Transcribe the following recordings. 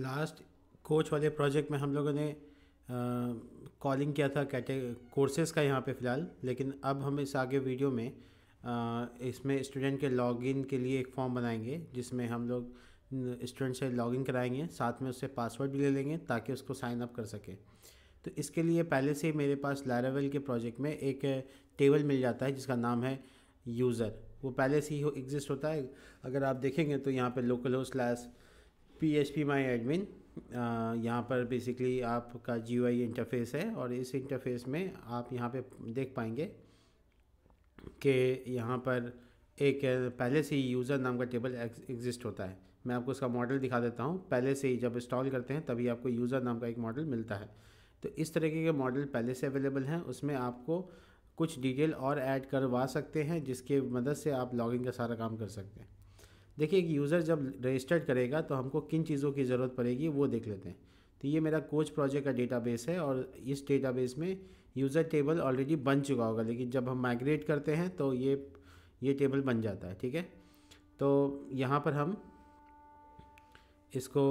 last coach वाले project में हम लोगों ने कॉलिंग किया था कैटे कोर्सेज़ का यहाँ पे फ़िलहाल लेकिन अब हम इस आगे वीडियो में आ, इसमें स्टूडेंट के लॉगिन के लिए एक फॉर्म बनाएंगे जिसमें हम लोग स्टूडेंट से लॉगिन कराएंगे साथ में उससे पासवर्ड भी ले लेंगे ताकि उसको साइन अप कर सके तो इसके लिए पहले से ही मेरे पास लारावेल के प्रोजेक्ट में एक टेबल मिल जाता है जिसका नाम है यूज़र वो पहले से ही एग्जिस्ट होता है अगर आप देखेंगे तो यहाँ पे लोकल हो slash P H P my admin यहाँ पर बेसिकली आपका जी आई इंटरफेस है और इस इंटरफेस में आप यहाँ पे देख पाएंगे कि यहाँ पर एक uh, पहले से ही यूज़र नाम का टेबल एग्जिस्ट होता है मैं आपको उसका मॉडल दिखा देता हूँ पहले से ही जब इंस्टॉल करते हैं तभी आपको यूज़र नाम का एक मॉडल मिलता है तो इस तरीके के मॉडल पहले से अवेलेबल हैं उसमें आपको कुछ डिटेल और ऐड करवा सकते हैं जिसके मदद से आप लॉगिन का सारा काम कर सकते हैं देखिए एक यूज़र जब रजिस्टर्ड करेगा तो हमको किन चीज़ों की ज़रूरत पड़ेगी वो देख लेते हैं तो ये मेरा कोच प्रोजेक्ट का डेटाबेस है और इस डेटाबेस में यूज़र टेबल ऑलरेडी बन चुका होगा लेकिन जब हम माइग्रेट करते हैं तो ये ये टेबल बन जाता है ठीक है तो यहाँ पर हम इसको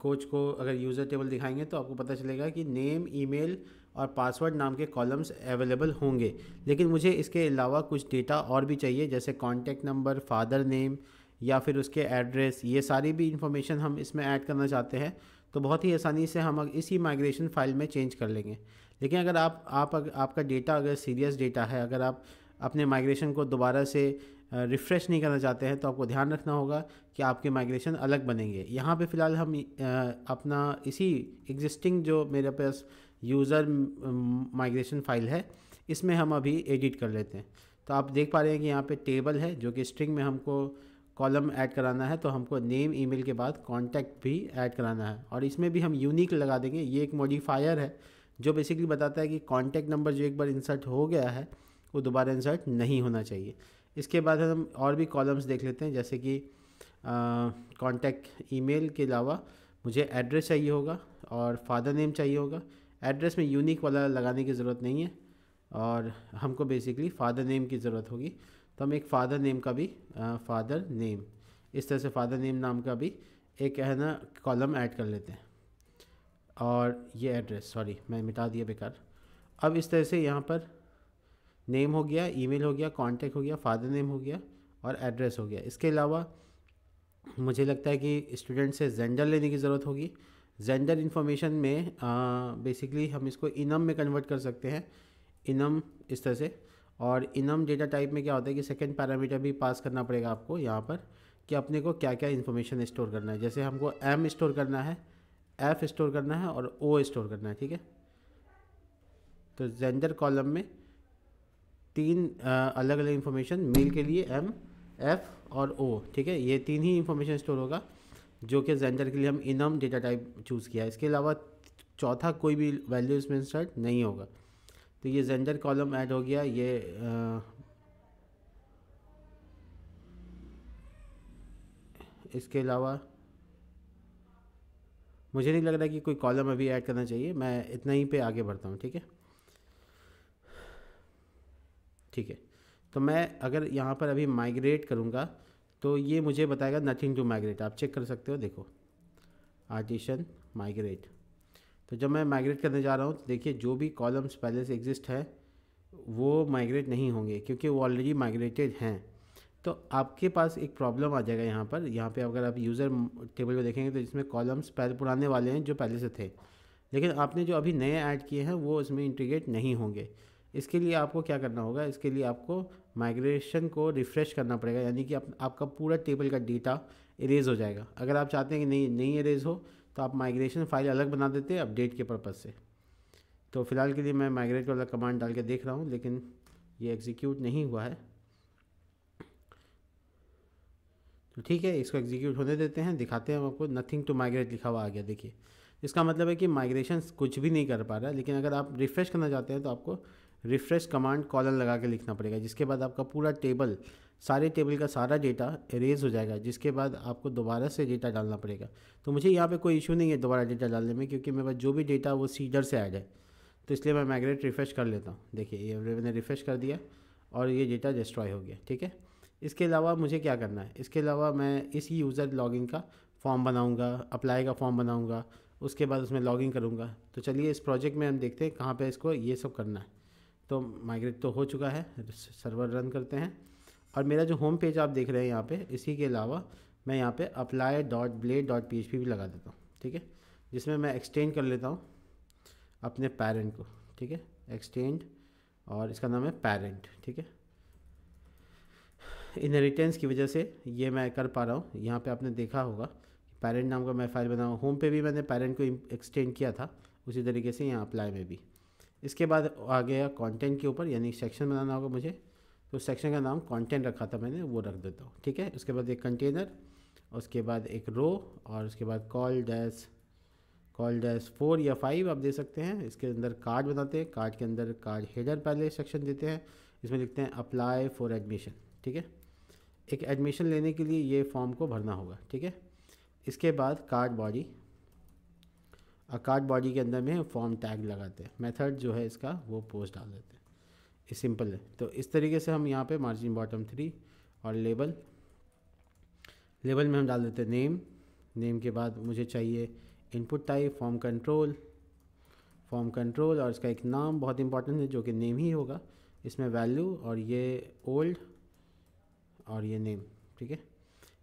कोच को अगर यूज़र टेबल दिखाएंगे तो आपको पता चलेगा कि नेम ईमेल और पासवर्ड नाम के कॉलम्स अवेलेबल होंगे लेकिन मुझे इसके अलावा कुछ डेटा और भी चाहिए जैसे कॉन्टैक्ट नंबर फादर नेम या फिर उसके एड्रेस ये सारी भी इंफॉर्मेशन हम इसमें ऐड करना चाहते हैं तो बहुत ही आसानी से हम इसी माइग्रेशन फाइल में चेंज कर लेंगे लेकिन अगर आप आप आपका डेटा अगर सीरियस डेटा है अगर आप अपने माइग्रेशन को दोबारा से रिफ़्रेश नहीं करना चाहते हैं तो आपको ध्यान रखना होगा कि आपके माइग्रेशन अलग बनेंगे यहाँ पे फ़िलहाल हम अपना इसी एग्जिस्टिंग जो मेरे पास यूज़र माइग्रेशन फाइल है इसमें हम अभी एडिट कर लेते हैं तो आप देख पा रहे हैं कि यहाँ पे टेबल है जो कि स्ट्रिंग में हमको कॉलम ऐड कराना है तो हमको नेम ईमेल के बाद कॉन्टैक्ट भी ऐड कराना है और इसमें भी हम यूनिक लगा देंगे ये एक मॉडिफायर है जो बेसिकली बताता है कि कॉन्टैक्ट नंबर जो एक बार इंसर्ट हो गया है वो दोबारा इंसर्ट नहीं होना चाहिए इसके बाद हम और भी कॉलम्स देख लेते हैं जैसे कि कॉन्टैक्ट ईमेल के अलावा मुझे एड्रेस चाहिए होगा और फादर नेम चाहिए होगा एड्रेस में यूनिक वाला लगाने की ज़रूरत नहीं है और हमको बेसिकली फ़ादर नेम की ज़रूरत होगी तो हम एक फादर नेम का भी फादर नेम इस तरह से फादर नेम नाम का भी एक है ना कॉलम ऐड कर लेते हैं और ये एड्रेस सॉरी मैं मिटा दिया बेकार अब इस तरह से यहाँ पर नेम हो गया ईमेल हो गया कांटेक्ट हो गया फादर नेम हो गया और एड्रेस हो गया इसके अलावा मुझे लगता है कि स्टूडेंट से जेंडर लेने की ज़रूरत होगी जेंडर इन्फॉर्मेशन में बेसिकली हम इसको इनम में कन्वर्ट कर सकते हैं इनम इस तरह से और इनम डेटा टाइप में क्या होता है कि सेकेंड पैरामीटर भी पास करना पड़ेगा आपको यहाँ पर कि अपने को क्या क्या इन्फॉर्मेशन स्टोर करना है जैसे हमको एम स्टोर करना है एफ स्टोर करना है और ओ स्टोर करना है ठीक है तो जेंडर कॉलम में तीन अलग अलग इन्फॉर्मेशन मेल के लिए एम एफ और ओ ठीक है ये तीन ही इन्फॉर्मेशन स्टोर होगा जो कि जेंडर के लिए हम इनम डेटा टाइप चूज़ किया है इसके अलावा चौथा कोई भी वैल्यू इसमें इंसर्ट नहीं होगा तो ये जेंडर कॉलम ऐड हो गया ये आ, इसके अलावा मुझे नहीं लग रहा कि कोई कॉलम अभी ऐड करना चाहिए मैं इतना ही पे आगे बढ़ता हूँ ठीक है ठीक है तो मैं अगर यहाँ पर अभी माइग्रेट करूँगा तो ये मुझे बताएगा नथिंग टू माइग्रेट आप चेक कर सकते हो देखो आर्टिशन माइग्रेट तो जब मैं माइग्रेट करने जा रहा हूँ तो देखिए जो भी कॉलम्स पहले से एग्जिस्ट है वो माइग्रेट नहीं होंगे क्योंकि वो ऑलरेडी माइग्रेटेड हैं तो आपके पास एक प्रॉब्लम आ जाएगा यहाँ पर यहाँ पे अगर आप यूज़र टेबल में देखेंगे तो इसमें कॉलम्स पहले पुराने वाले हैं जो पहले से थे लेकिन आपने जो अभी नए ऐड किए हैं वो इसमें इंटीग्रेट नहीं होंगे इसके लिए आपको क्या करना होगा इसके लिए आपको माइग्रेशन को रिफ़्रेश करना पड़ेगा यानी कि आप, आपका पूरा टेबल का डेटा इरेज हो जाएगा अगर आप चाहते हैं कि नहीं नहीं इरेज हो तो आप माइग्रेशन फाइल अलग बना देते हैं अपडेट के पर्पज़ से तो फ़िलहाल के लिए मैं माइग्रेट वाला कमांड डाल के देख रहा हूँ लेकिन ये एग्जीक्यूट नहीं हुआ है तो ठीक है इसको एग्जीक्यूट होने देते हैं दिखाते हैं आपको नथिंग टू माइग्रेट लिखा हुआ आ गया देखिए इसका मतलब है कि माइग्रेशन कुछ भी नहीं कर पा रहा है लेकिन अगर आप रिफ़्रेश करना चाहते हैं तो आपको रिफ्रेश कमांड कॉलन लगा के लिखना पड़ेगा जिसके बाद आपका पूरा टेबल सारे टेबल का सारा डेटा इरेज हो जाएगा जिसके बाद आपको दोबारा से डेटा डालना पड़ेगा तो मुझे यहाँ पे कोई इशू नहीं है दोबारा डेटा डालने में क्योंकि मेरे पास जो भी डेटा वो सीडर से आ जाए तो इसलिए मैं माइग्रेट रिफ्रेश कर लेता हूँ देखिए ये मैंने रिफ्रेश कर दिया और ये डेटा डिस्ट्रॉय हो गया ठीक है इसके अलावा मुझे क्या करना है इसके अलावा मैं इस यूज़र लॉगिन का फॉर्म बनाऊँगा अप्लाई का फॉर्म बनाऊँगा उसके बाद उसमें लॉगिन करूँगा तो चलिए इस प्रोजेक्ट में हम देखते हैं कहाँ पर इसको ये सब करना है तो माइग्रेट तो हो चुका है सर्वर रन करते हैं और मेरा जो होम पेज आप देख रहे हैं यहाँ पे इसी के अलावा मैं यहाँ पे apply dot blade dot P भी लगा देता हूँ ठीक है जिसमें मैं एक्सटेंड कर लेता हूँ अपने पेरेंट को ठीक है एक्सटेंड और इसका नाम है पेरेंट ठीक है इनहेरिटेंस की वजह से ये मैं कर पा रहा हूँ यहाँ पे आपने देखा होगा पेरेंट नाम का मैं फाइल बनाऊँ होम पे भी मैंने पेरेंट को एक्सटेंड किया था उसी तरीके से यहाँ अप्लाई में भी इसके बाद आ गया कंटेंट के ऊपर यानी सेक्शन बनाना होगा मुझे तो सेक्शन का नाम कंटेंट रखा था मैंने वो रख देता हूँ ठीक है उसके बाद एक कंटेनर उसके बाद एक रो और उसके बाद col dash col dash four या फाइव आप दे सकते हैं इसके अंदर कार्ड बनाते हैं कार्ड के अंदर कार्ड हेडर पहले सेक्शन देते हैं इसमें लिखते हैं अप्लाई फॉर एडमिशन ठीक है एक एडमिशन लेने के लिए ये फॉर्म को भरना होगा ठीक है इसके बाद कार्ड बॉडी कार्ड बॉडी के अंदर में फॉर्म टैग लगाते हैं मेथड जो है इसका वो पोस्ट डाल देते हैं सिंपल है तो इस तरीके से हम यहाँ पे मार्जिन बॉटम थ्री और लेबल लेबल में हम डाल देते हैं नेम नेम के बाद मुझे चाहिए input type form control form control और इसका एक नाम बहुत इंपॉर्टेंट है जो कि नेम ही होगा इसमें वैल्यू और ये ओल्ड और ये नेम ठीक है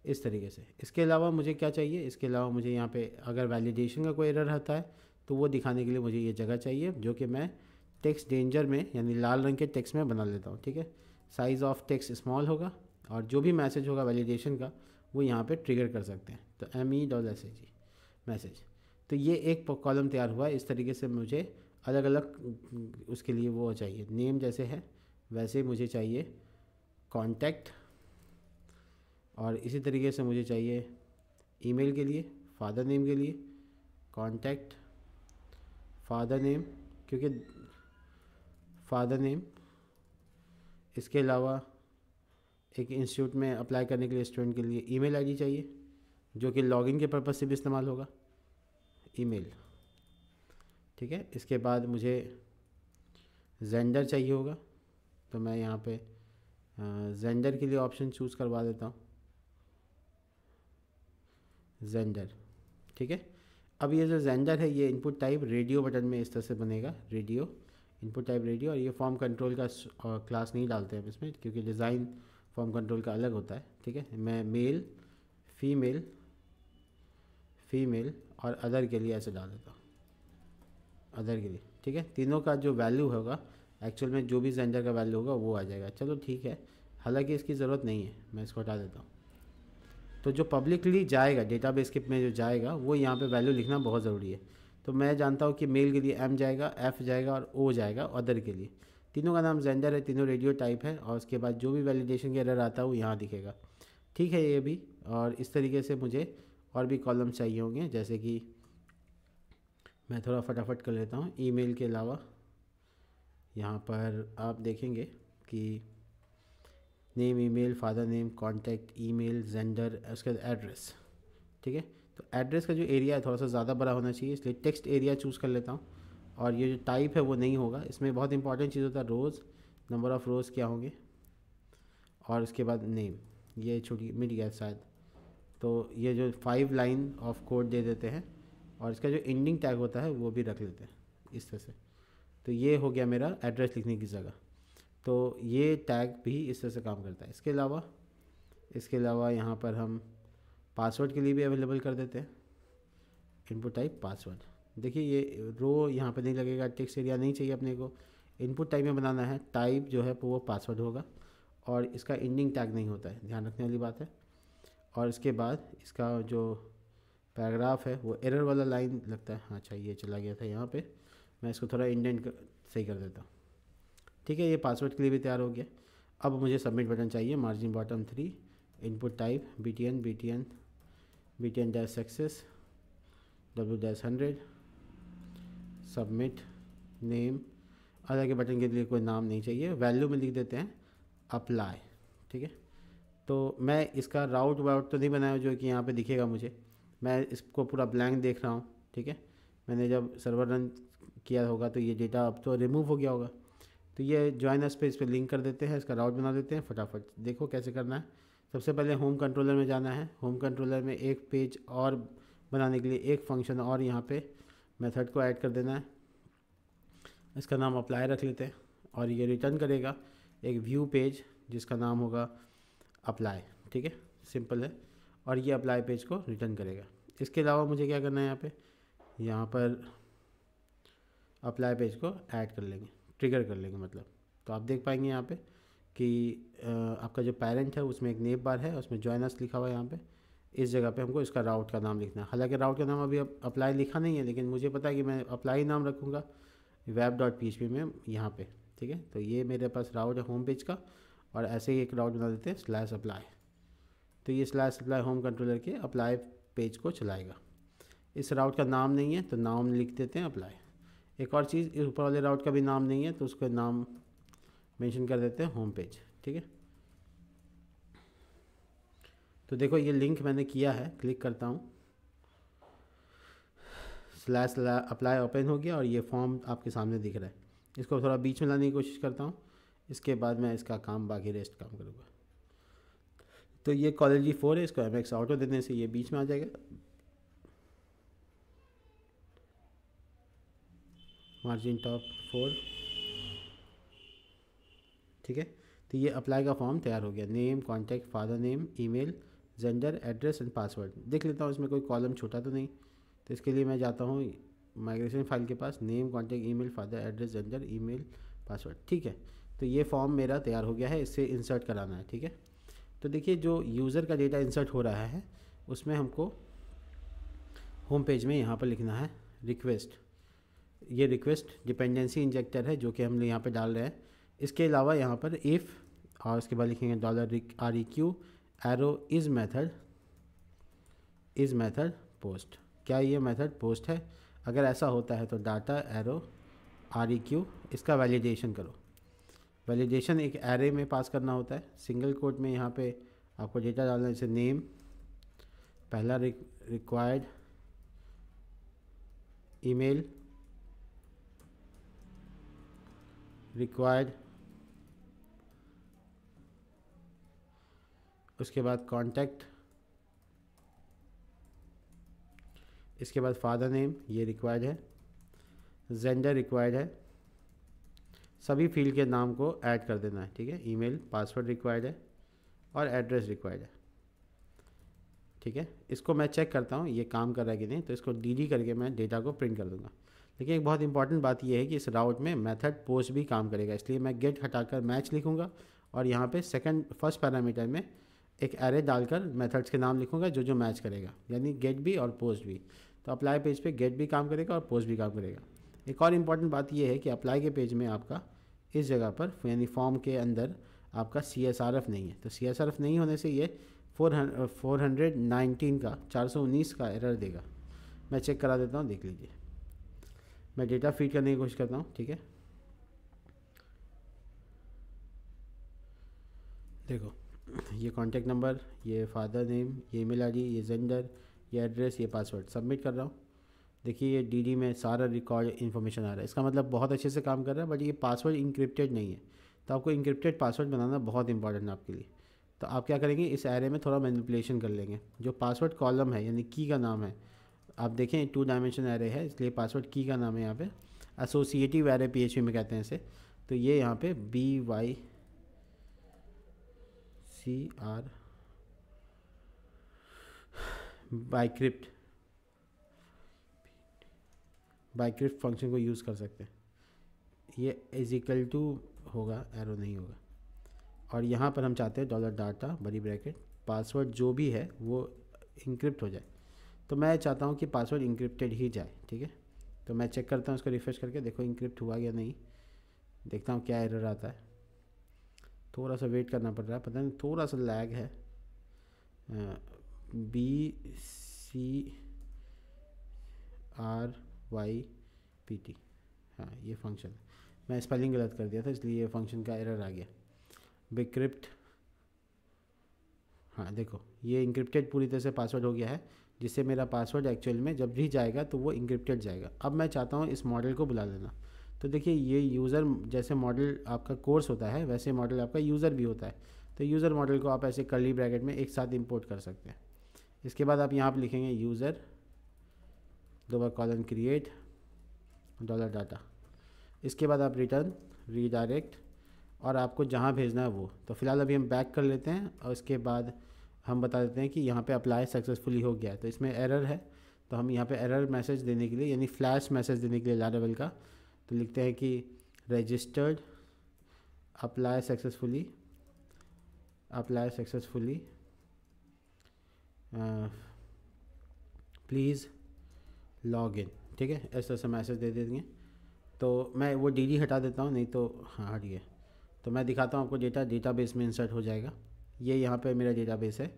इस तरीके से इसके अलावा मुझे क्या चाहिए इसके अलावा मुझे यहाँ पे अगर वैलिडेशन का कोई एरर रहता है तो वो दिखाने के लिए मुझे ये जगह चाहिए जो कि मैं टेक्स डेंजर में यानी लाल रंग के टेक्स में बना लेता हूँ ठीक है साइज़ ऑफ टेक्स स्मॉल होगा और जो भी मैसेज होगा वैलिडेशन का वो यहाँ पर ट्रिगर कर सकते हैं तो M E doll S H message तो ये एक कॉलम तैयार हुआ इस तरीके से मुझे अलग अलग उसके लिए वो चाहिए नेम जैसे है वैसे मुझे चाहिए कॉन्टैक्ट और इसी तरीके से मुझे चाहिए ईमेल के लिए फादर नेम के लिए कांटेक्ट फादर नेम क्योंकि फादर नेम इसके अलावा एक इंस्टीट्यूट में अप्लाई करने के लिए स्टूडेंट के लिए ईमेल आईडी चाहिए जो कि लॉगिन के पर्पज़ से भी इस्तेमाल होगा ईमेल ठीक है इसके बाद मुझे जेंडर चाहिए होगा तो मैं यहाँ पे जेंडर के लिए ऑप्शन चूज़ करवा देता हूँ जेंडर ठीक है अब ये जो जेंडर है ये इनपुट टाइप रेडियो बटन में इस तरह से बनेगा रेडियो इनपुट टाइप रेडियो और ये फॉर्म कंट्रोल का क्लास नहीं डालते हैं इसमें क्योंकि डिज़ाइन फॉर्म कंट्रोल का अलग होता है ठीक है मैं मेल फीमेल फीमेल और अदर के लिए ऐसे डाल देता हूँ अदर के लिए ठीक है तीनों का जो वैल्यू होगा एक्चुअल में जो भी जेंडर का वैल्यू होगा वो आ जाएगा चलो ठीक है हालांकि इसकी ज़रूरत नहीं है मैं इसको हटा देता हूँ तो जो पब्लिकली जाएगा बेस के में जो जाएगा वो यहाँ पे वैल्यू लिखना बहुत ज़रूरी है तो मैं जानता हूँ कि मेल के लिए एम जाएगा एफ़ जाएगा और ओ जाएगा अदर के लिए तीनों का नाम जेंडर है तीनों रेडियो टाइप है और उसके बाद जो भी वैलिडेशन के एरर आता है वो यहाँ दिखेगा ठीक है ये भी और इस तरीके से मुझे और भी कॉलम चाहिए होंगे जैसे कि मैं थोड़ा फटाफट कर लेता हूँ ई के अलावा यहाँ पर आप देखेंगे कि name email father name contact email gender उसके बाद एड्रेस ठीक है तो एड्रेस का जो एरिया है थोड़ा सा ज़्यादा बड़ा होना चाहिए इसलिए टेक्स्ट एरिया चूज़ कर लेता हूँ और ये जो टाइप है वो नहीं होगा इसमें बहुत इंपॉर्टेंट चीज़ होता है रोज़ नंबर ऑफ़ रोज़ क्या होंगे और उसके बाद नेम ये छोटी मिट गया शायद तो ये जो फाइव लाइन ऑफ कोड दे देते हैं और इसका जो एंडिंग टैग होता है वो भी रख लेते हैं इस तरह से तो ये हो गया मेरा एड्रेस लिखने की जगह तो ये टैग भी इस तरह से काम करता है इसके अलावा इसके अलावा यहाँ पर हम पासवर्ड के लिए भी अवेलेबल कर देते हैं इनपुट टाइप पासवर्ड देखिए ये रो यहाँ पर नहीं लगेगा टेक्स्ट एरिया नहीं चाहिए अपने को इनपुट टाइप में बनाना है टाइप जो है वो पासवर्ड होगा और इसका एंडिंग टैग नहीं होता है ध्यान रखने वाली बात है और इसके बाद इसका जो पैराग्राफ है वो एरर वाला लाइन लगता है हाँ अच्छा ये चला गया था यहाँ पे मैं इसको थोड़ा इंडेंट सही कर देता हूँ ठीक है ये पासवर्ड के लिए भी तैयार हो गया अब मुझे सबमिट बटन चाहिए margin bottom three input type B T N B T N B T N dash success W dash hundred submit name अलग के बटन के लिए कोई नाम नहीं चाहिए वैल्यू में लिख देते हैं अप्लाई ठीक है तो मैं इसका राउट वाउट तो नहीं बनाया जो कि यहाँ पे दिखेगा मुझे मैं इसको पूरा ब्लैंक देख रहा हूँ ठीक है मैंने जब सर्वर रन किया होगा तो ये डेटा अब तो रिमूव हो गया होगा तो ये ज्वाइन एस पे इस पर लिंक कर देते हैं इसका राउट बना देते हैं फटाफट देखो कैसे करना है सबसे पहले होम कंट्रोलर में जाना है होम कंट्रोलर में एक पेज और बनाने के लिए एक फंक्शन और यहाँ पे मेथड को ऐड कर देना है इसका नाम अप्लाई रख लेते हैं और ये रिटर्न करेगा एक व्यू पेज जिसका नाम होगा अप्लाई ठीक है सिंपल है और ये अप्लाई पेज को रिटर्न करेगा इसके अलावा मुझे क्या करना है यहाँ पे यहाँ पर अप्लाई पेज को ऐड कर लेंगे ट्रिगर कर लेंगे मतलब तो आप देख पाएंगे यहाँ पे कि आपका जो पेरेंट है उसमें एक नेप बार है उसमें जॉइनस लिखा हुआ है यहाँ पे इस जगह पे हमको इसका राउट का नाम लिखना है हालांकि राउट का नाम अभी अप्लाई लिखा नहीं है लेकिन मुझे पता है कि मैं अप्लाई नाम रखूँगा वेब डॉट पी में यहाँ पर ठीक है तो ये मेरे पास राउट है होम पेज का और ऐसे ही एक राउट बना देते हैं स्लैश अप्लाई तो ये स्लैश अप्लाई होम कंट्रोलर के अप्लाई पेज को चलाएगा इस राउट का नाम नहीं है तो नाम लिख देते हैं अप्लाई एक और चीज़ इस ऊपर वाले राउट का भी नाम नहीं है तो उसका नाम मेंशन कर देते हैं होम पेज ठीक है तो देखो ये लिंक मैंने किया है क्लिक करता हूँ स्लैश अप्लाई ओपन हो गया और ये फॉर्म आपके सामने दिख रहा है इसको थोड़ा बीच में लाने की कोशिश करता हूँ इसके बाद मैं इसका काम बाकी रेस्ट काम करूँगा तो ये कॉलेज जी फोर है इसको एम एक्स ऑटो देने से ये बीच में आ जाएगा मार्जिन टॉप फोर ठीक है तो ये अप्लाई का फॉर्म तैयार हो गया name contact father name email gender address and password देख लेता हूँ इसमें कोई कॉलम छोटा तो नहीं तो इसके लिए मैं जाता हूँ माइग्रेशन फाइल के पास name contact email father address gender email password ठीक है तो ये फॉर्म मेरा तैयार हो गया है इससे इंसर्ट कराना है ठीक है तो देखिए जो यूज़र का डेटा इंसर्ट हो रहा है उसमें हमको होम पेज में यहाँ पर लिखना है रिक्वेस्ट ये रिक्वेस्ट डिपेंडेंसी इंजेक्टर है जो कि हम यहाँ पर डाल रहे हैं इसके अलावा यहाँ पर इफ़ और उसके बाद लिखेंगे dollar R E Q arrow is method is method post क्या ये मैथड पोस्ट है अगर ऐसा होता है तो data arrow R E Q इसका वैलिडेशन करो वैलिडेशन एक एरे में पास करना होता है सिंगल कोड में यहाँ पे आपको डेटा डालना जैसे नेम पहला रिक्वायर्ड ईमेल रिक्वायर्ड उसके बाद कॉन्टैक्ट इसके बाद फादर नेम ये रिक्वायर्ड है जेंडर रिक्वायर्ड है सभी फील्ड के नाम को ऐड कर देना है ठीक है ईमेल पासवर्ड रिक्वायर्ड है और एड्रेस रिक्वायर्ड है ठीक है इसको मैं चेक करता हूँ ये काम कर रहा है कि नहीं तो इसको डी करके मैं डेटा को प्रिंट कर दूँगा देखिए एक बहुत इंपॉर्टेंट बात यह है कि इस राउट में मेथड पोस्ट भी काम करेगा इसलिए मैं गेट हटाकर मैच लिखूंगा और यहाँ पे सेकंड फर्स्ट पैरामीटर में एक एरे डालकर मेथड्स के नाम लिखूंगा जो जो मैच करेगा यानी गेट भी और पोस्ट भी तो अप्लाई पेज पे गेट भी काम करेगा और पोस्ट भी काम करेगा एक और इम्पॉर्टेंट बात यह है कि अप्लाई के पेज में आपका इस जगह पर यानी फॉर्म के अंदर आपका सी नहीं है तो सी नहीं होने से ये फोर फोर हंड्रेड नाइनटीन का चार सौ उन्नीस का एरर देगा मैं चेक करा देता हूँ देख लीजिए मैं डेटा फीड करने की कोशिश करता हूँ ठीक है देखो ये कॉन्टेक्ट नंबर ये फादर नेम ये ईमेल आईडी ये जेंडर ये एड्रेस ये पासवर्ड सबमिट कर रहा हूँ देखिए ये डीडी में सारा रिकॉर्ड इन्फॉर्मेशन आ रहा है इसका मतलब बहुत अच्छे से काम कर रहा है बट ये पासवर्ड इंक्रिप्टेड नहीं है तो आपको इंक्रिप्टेड पासवर्ड बनाना बहुत इंपॉर्टेंट है आपके लिए तो आप क्या करेंगे इस एरे में थोड़ा मैनिपुलेशन कर लेंगे जो पासवर्ड कॉलम है यानी की का नाम है आप देखें टू डायमेंशन एरे है इसलिए पासवर्ड की का नाम है यहाँ पे एसोसिएटिव एरे पीएचपी में कहते हैं इसे तो ये यहाँ पे B Y C R bcrypt bcrypt function को यूज़ कर सकते हैं ये इजिकल टू होगा एरो नहीं होगा और यहाँ पर हम चाहते हैं डॉलर डाटा बड़ी ब्रैकेट पासवर्ड जो भी है वो इंक्रिप्ट हो जाए तो मैं चाहता हूँ कि पासवर्ड इंक्रिप्टेड ही जाए ठीक है तो मैं चेक करता हूँ इसको रिफ्रेश करके देखो इंक्रिप्ट हुआ या नहीं देखता हूँ क्या एरर आता है थोड़ा सा वेट करना पड़ रहा है पता नहीं थोड़ा सा लैग है B C R Y P T हाँ ये फंक्शन मैं स्पेलिंग गलत कर दिया था इसलिए ये फंक्शन का एरर आ गया बिक्रिप्ट हाँ देखो ये इंक्रिप्टेड पूरी तरह से पासवर्ड हो गया है जिससे मेरा पासवर्ड एक्चुअल में जब भी जाएगा तो वो इंक्रिप्टेड जाएगा अब मैं चाहता हूँ इस मॉडल को बुला लेना तो देखिए ये यूज़र जैसे मॉडल आपका कोर्स होता है वैसे मॉडल आपका यूज़र भी होता है तो यूज़र मॉडल को आप ऐसे कर्ली ब्रैकेट में एक साथ इंपोर्ट कर सकते हैं इसके बाद आप यहाँ पर लिखेंगे यूज़र दोबारा कॉलन क्रिएट डॉलर डाटा इसके बाद आप रिटर्न रीडायरेक्ट और आपको जहाँ भेजना है वो तो फ़िलहाल अभी हम बैक कर लेते हैं और इसके बाद हम बता देते हैं कि यहाँ पे अप्लाई सक्सेसफुली हो गया है तो इसमें एरर है तो हम यहाँ पे एरर मैसेज देने के लिए यानी फ्लैश मैसेज देने के लिए लारेवल का तो लिखते हैं कि registered apply successfully apply successfully please log in ठीक है ऐसा ऐसा मैसेज दे देंगे तो मैं वो डी हटा देता हूँ नहीं तो हाँ हटिए तो मैं दिखाता हूँ आपको डेटा डेटाबेस में इंसर्ट हो जाएगा ये यहाँ पे मेरा डेटाबेस है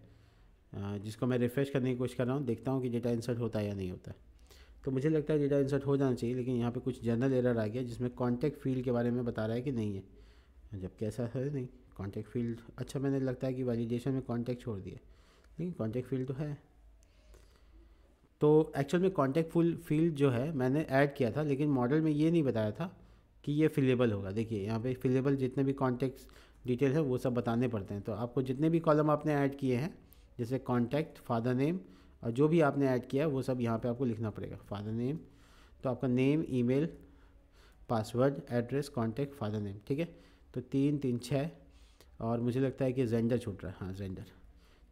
जिसको मैं रिफ़्रेश करने की कोशिश कर रहा हूँ देखता हूँ कि डेटा इंसर्ट होता है या नहीं होता है तो मुझे लगता है डेटा इंसर्ट हो जाना चाहिए लेकिन यहाँ पे कुछ जनरल एरर आ गया जिसमें कॉन्टैक्ट फील्ड के बारे में बता रहा है कि नहीं है जबकि ऐसा है नहीं कॉन्टैक्ट फील्ड अच्छा मैंने लगता है कि वैलिडेशन में कॉन्टैक्ट छोड़ दिया लेकिन कॉन्टैक्ट फील्ड तो है तो एक्चुअल में कॉन्टैक्ट फुल फील्ड जो है मैंने ऐड किया था लेकिन मॉडल में ये नहीं बताया था कि ये फिलेबल होगा देखिए यहाँ पे फिलेबल जितने भी कॉन्टैक्ट डिटेल है वो सब बताने पड़ते हैं तो आपको जितने भी कॉलम आपने ऐड किए हैं जैसे कॉन्टैक्ट फादर नेम और जो भी आपने ऐड किया है वो सब यहाँ पे आपको लिखना पड़ेगा फादर नेम तो आपका name email password address contact father name ठीक है तो तीन तीन छः और मुझे लगता है कि जेंडर छूट रहा है हाँ जेंडर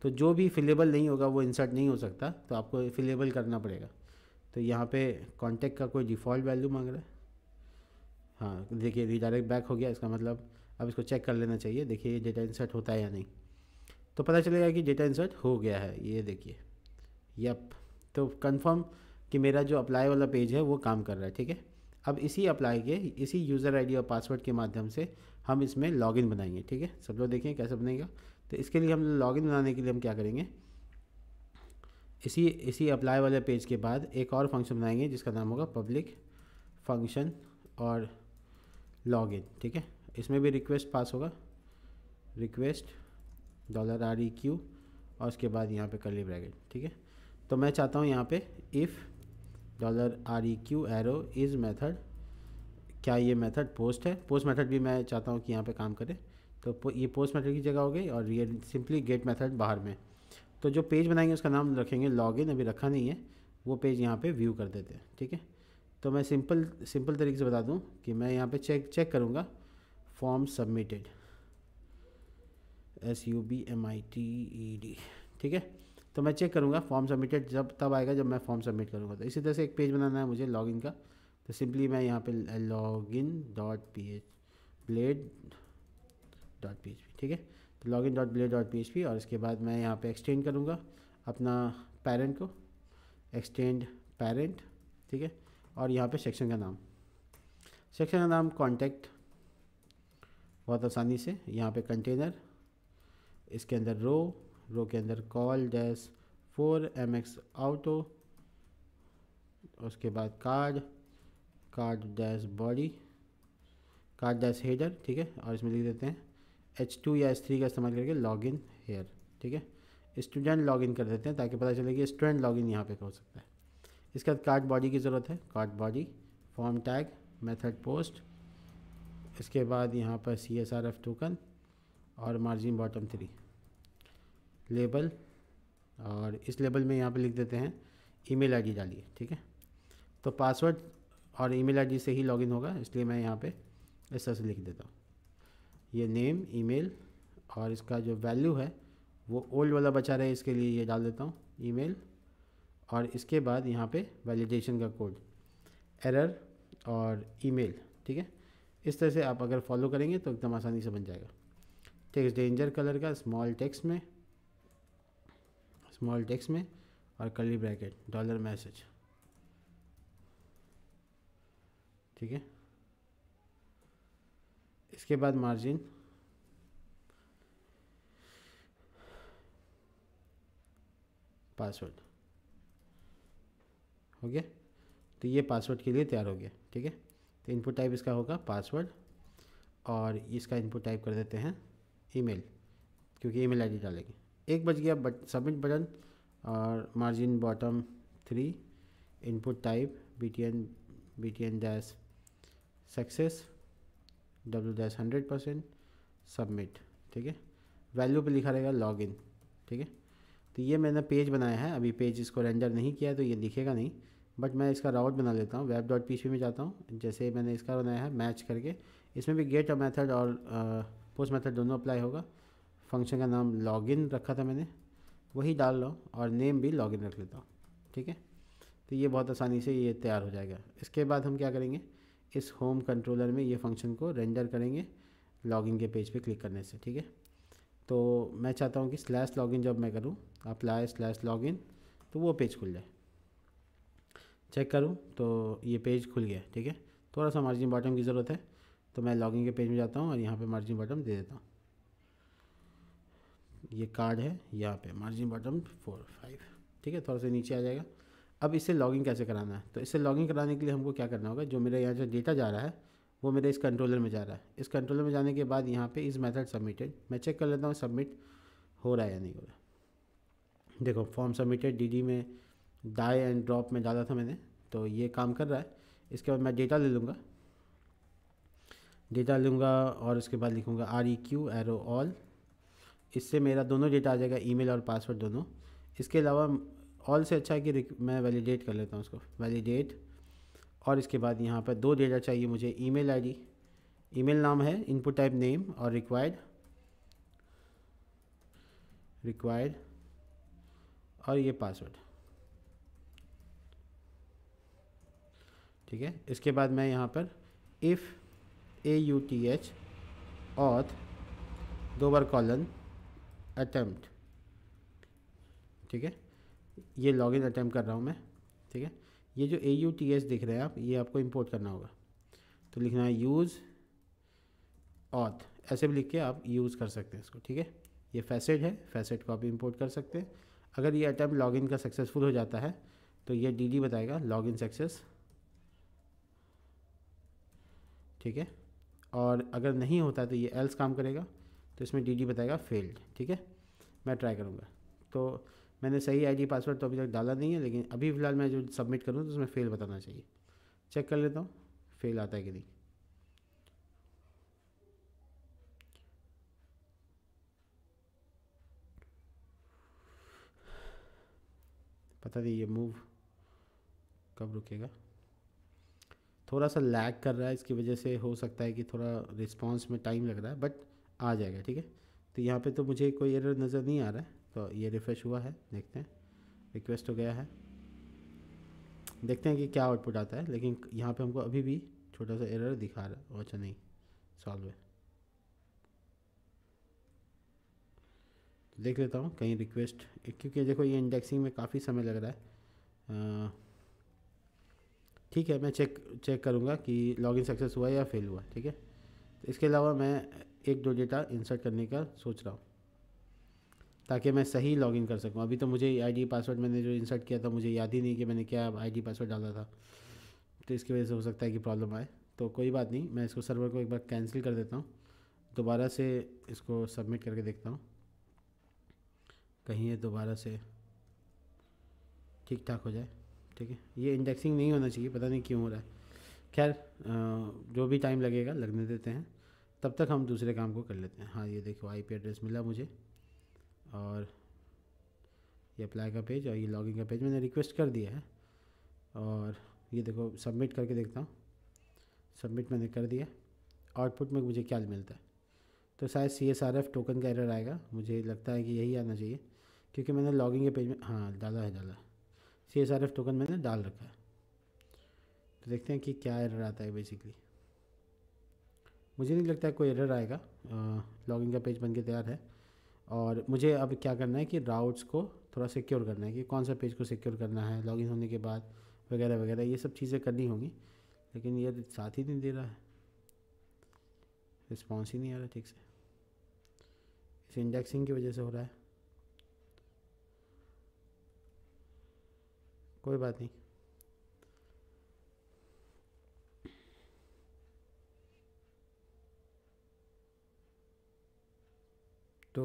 तो जो भी फिलेबल नहीं होगा वो इंसर्ट नहीं हो सकता तो आपको फिलेबल करना पड़ेगा तो यहाँ पे कॉन्टैक्ट का कोई डिफ़ॉल्ट वैल्यू मांग रहा है हाँ देखिए रिडायरेक्ट बैक हो गया इसका मतलब अब इसको चेक कर लेना चाहिए देखिए ये डेटा इंसर्ट होता है या नहीं तो पता चलेगा कि डेटा इंसर्ट हो गया है ये देखिए यप तो कंफर्म कि मेरा जो अप्लाई वाला पेज है वो काम कर रहा है ठीक है अब इसी अप्लाई के इसी यूज़र आईडी और पासवर्ड के माध्यम से हम इसमें लॉगिन बनाएंगे ठीक है सब लोग देखें कैसे बनेगा तो इसके लिए हम लॉगिन बनाने के लिए हम क्या करेंगे इसी इसी अप्लाई वाले पेज के बाद एक और फंक्शन बनाएंगे जिसका नाम होगा पब्लिक फंक्शन और लॉगिन ठीक है इसमें भी रिक्वेस्ट पास होगा request dollar R E Q और उसके बाद यहाँ पे करली ब्रैकेट ठीक है तो मैं चाहता हूँ यहाँ पे if dollar R E Q arrow is method क्या ये मेथड पोस्ट है पोस्ट मेथड भी मैं चाहता हूँ कि यहाँ पे काम करे तो ये पोस्ट मेथड की जगह हो गई और ये सिंपली गेट मेथड बाहर में तो जो पेज बनाएंगे उसका नाम रखेंगे लॉगिन अभी रखा नहीं है वो पेज यहाँ पे व्यू कर देते हैं ठीक है तो मैं सिंपल सिंपल तरीके से बता दूँ कि मैं यहाँ पे चेक चेक करूँगा form submitted S U B M I T E D ठीक है तो मैं चेक करूँगा फॉर्म सबमिटेड जब तब आएगा जब मैं फॉर्म सबमिट करूँगा तो इसी तरह से एक पेज बनाना है मुझे लॉगिन का तो सिंपली मैं यहाँ पे in dot P H blade dot P H P ठीक है तो login dot blade dot P H P और इसके बाद मैं यहाँ पे एक्सटेंड करूँगा अपना पेरेंट को एक्सटेंड पेरेंट ठीक है और यहाँ पे सेक्शन का नाम सेक्शन का नाम कॉन्टैक्ट बहुत आसानी से यहाँ पे कंटेनर इसके अंदर रो रो के अंदर col dash four M X auto उसके बाद card card dash body card dash header ठीक है और इसमें लिख देते हैं एच टू या एच थ्री का इस्तेमाल करके लॉग इन हेयर ठीक है स्टूडेंट लॉग इन कर देते हैं ताकि पता चले कि स्टूडेंट लॉग इन यहाँ पर हो सकता है इसके बाद कार्ड बॉडी की ज़रूरत है card body form tag method post इसके बाद यहाँ पर C S R F token और मार्जिन बॉटम थ्री लेबल और इस लेबल में यहाँ पर लिख देते हैं ईमेल आईडी डालिए ठीक है तो पासवर्ड और ईमेल आईडी से ही लॉगिन होगा इसलिए मैं यहाँ पे इस तरह से लिख देता हूँ ये नेम ईमेल और इसका जो वैल्यू है वो ओल्ड वाला बचा रहे इसके लिए ये डाल देता हूँ ईमेल और इसके बाद यहाँ पे वैलिडेशन का कोड एरर और ईमेल ठीक है इस तरह से आप अगर फॉलो करेंगे तो एकदम आसानी से बन जाएगा टेक्स्ट डेंजर कलर का स्मॉल टेक्स्ट में स्मॉल टेक्स्ट में और कली ब्रैकेट डॉलर मैसेज ठीक है इसके बाद मार्जिन पासवर्ड हो गया तो ये पासवर्ड के लिए तैयार हो गया ठीक है तो इनपुट टाइप इसका होगा पासवर्ड और इसका इनपुट टाइप कर देते हैं ईमेल क्योंकि ईमेल आईडी डालेंगे एक बज गया बट सबमिट बटन और margin bottom three input type B T N B T N dash success W dash hundred percent submit ठीक है वैल्यू पे लिखा रहेगा लॉग इन ठीक है तो ये मैंने पेज बनाया है अभी पेज इसको रेंडर नहीं किया तो ये दिखेगा नहीं बट मैं इसका राउट बना लेता हूँ वेब डॉट पी में जाता हूँ जैसे मैंने इसका बनाया है मैच करके इसमें भी गेट मैथड और पोस्ट मैथड दोनों अप्लाई होगा फंक्शन का नाम लॉगिन रखा था मैंने वही डाल रहा हूँ और नेम भी लॉगिन रख लेता हूँ ठीक है तो ये बहुत आसानी से ये तैयार हो जाएगा इसके बाद हम क्या करेंगे इस होम कंट्रोलर में ये फंक्शन को रेंडर करेंगे लॉगिन के पेज पे क्लिक करने से ठीक है तो मैं चाहता हूँ कि स्लैश लॉगिन जब मैं करूँ अप्लाई स्लैश लॉगिन तो वो पेज खुल जाए चेक करूँ तो ये पेज खुल गया ठीक है थोड़ा सा मार्जिन बॉटम की ज़रूरत है तो मैं लॉगिन के पेज में जाता हूँ और यहाँ पे मार्जिन बॉटम दे देता हूँ ये कार्ड है यहाँ पे मार्जिन बॉटम फोर फाइव ठीक है थोड़ा सा नीचे आ जाएगा अब इससे लॉगिन कैसे कराना है तो इससे लॉगिन कराने के लिए हमको क्या करना होगा जो मेरे यहाँ जो डेटा जा रहा है वो मेरे इस कंट्रोलर में जा रहा है इस कंट्रोलर में जाने के बाद यहाँ पे इस मेथड सबमिटेड मैं चेक कर लेता हूँ सबमिट हो रहा है या नहीं हो रहा देखो फॉर्म सबमिटेड डी में डाई एंड ड्रॉप में डाला था मैंने तो ये काम कर रहा है इसके बाद मैं डेटा ले लूँगा डेटा लूँगा और उसके बाद लिखूँगा R E Q arrow all इससे मेरा दोनों डेटा आ जाएगा ईमेल और पासवर्ड दोनों इसके अलावा ऑल से अच्छा है कि मैं वैलिडेट कर लेता हूँ उसको वैलिडेट और इसके बाद यहाँ पर दो डेटा चाहिए मुझे डी ई मेल नाम है इनपुट टाइप नेम और रिक्वायर्ड रिक्वायर्ड और ये पासवर्ड ठीक है इसके बाद मैं यहाँ पर if A U T H auth दो बार कॉलन अटैम्प्ट ठीक है ये लॉगिन अटैम्प्ट कर रहा हूँ मैं ठीक है ये जो ए यू टी एच दिख रहा है आप ये आपको इंपोर्ट करना होगा तो लिखना है यूज़ ऑथ ऐसे भी लिख के आप यूज़ कर सकते हैं इसको ठीक है ये फैसेट है फैसेट को आप इंपोर्ट कर सकते हैं अगर ये अटैम्प्ट लॉगिन का सक्सेसफुल हो जाता है तो ये डी बताएगा लॉगिन सक्सेस ठीक है और अगर नहीं होता तो ये एल्स काम करेगा तो इसमें डी बताएगा फेल्ड ठीक है मैं ट्राई करूँगा तो मैंने सही आईडी पासवर्ड तो अभी तक डाला नहीं है लेकिन अभी फ़िलहाल मैं जो सबमिट करूँ तो उसमें फ़ेल बताना चाहिए चेक कर लेता हूँ फेल आता है कि नहीं पता नहीं ये मूव कब रुकेगा थोड़ा सा लैग कर रहा है इसकी वजह से हो सकता है कि थोड़ा रिस्पॉन्स में टाइम लग रहा है बट आ जाएगा ठीक है तो यहाँ पे तो मुझे कोई एरर नज़र नहीं आ रहा है तो ये रिफ़्रेश हुआ है देखते हैं रिक्वेस्ट हो गया है देखते हैं कि क्या आउटपुट आता है लेकिन यहाँ पे हमको अभी भी छोटा सा एरर दिखा रहा है अच्छा नहीं सॉल्व है तो देख लेता हूँ कहीं रिक्वेस्ट क्योंकि देखो ये इंडेक्सिंग में काफ़ी समय लग रहा है आ, ठीक है मैं चेक चेक करूँगा कि लॉगिन सक्सेस हुआ या फेल हुआ ठीक है तो इसके अलावा मैं एक दो डेटा इंसर्ट करने का सोच रहा हूँ ताकि मैं सही लॉगिन कर सकूँ अभी तो मुझे आईडी पासवर्ड मैंने जो इंसर्ट किया था मुझे याद ही नहीं कि मैंने क्या आईडी पासवर्ड डाला था तो इसकी वजह से हो सकता है कि प्रॉब्लम आए तो कोई बात नहीं मैं इसको सर्वर को एक बार कैंसिल कर देता हूँ दोबारा से इसको सबमिट करके देखता हूँ कहीं ये दोबारा से ठीक ठाक हो जाए ठीक है ये इंडेक्सिंग नहीं होना चाहिए पता नहीं क्यों हो रहा है खैर जो भी टाइम लगेगा लगने देते हैं तब तक हम दूसरे काम को कर लेते हैं हाँ ये देखो आईपी एड्रेस मिला मुझे और ये अप्लाई का पेज और ये लॉगिन का पेज मैंने रिक्वेस्ट कर दिया है और ये देखो सबमिट करके देखता हूँ सबमिट मैंने कर दिया आउटपुट में मुझे क्या मिलता है तो शायद C S R F token का एरर आएगा मुझे लगता है कि यही आना चाहिए क्योंकि मैंने लॉगिन के पेज में हाँ डाला है डाला है C S R F token मैंने डाल रखा है तो देखते हैं कि क्या एरर आता है बेसिकली मुझे नहीं लगता है कोई एरर आएगा लॉगिन का पेज बन के तैयार है और मुझे अब क्या करना है कि राउट्स को थोड़ा सिक्योर करना है कि कौन सा पेज को सिक्योर करना है लॉगिन होने के बाद वगैरह वगैरह ये सब चीज़ें करनी होंगी लेकिन ये साथ ही नहीं दे रहा है रिस्पॉन्स ही नहीं आ रहा ठीक से इस इंडेक्सिंग की वजह से हो रहा है कोई बात नहीं तो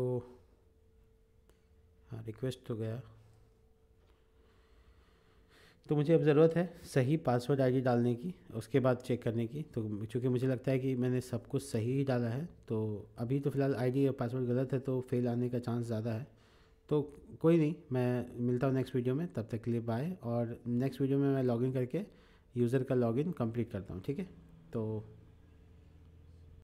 हाँ रिक्वेस्ट तो गया तो मुझे अब ज़रूरत है सही पासवर्ड आईडी डालने की उसके बाद चेक करने की तो चूँकि मुझे लगता है कि मैंने सब कुछ सही ही डाला है तो अभी तो फ़िलहाल आईडी और पासवर्ड गलत है तो फेल आने का चांस ज़्यादा है तो कोई नहीं मैं मिलता हूँ नेक्स्ट वीडियो में तब तक के लिए बाय और नेक्स्ट वीडियो में मैं लॉगिन करके यूज़र का लॉगिन कंप्लीट करता हूँ ठीक है तो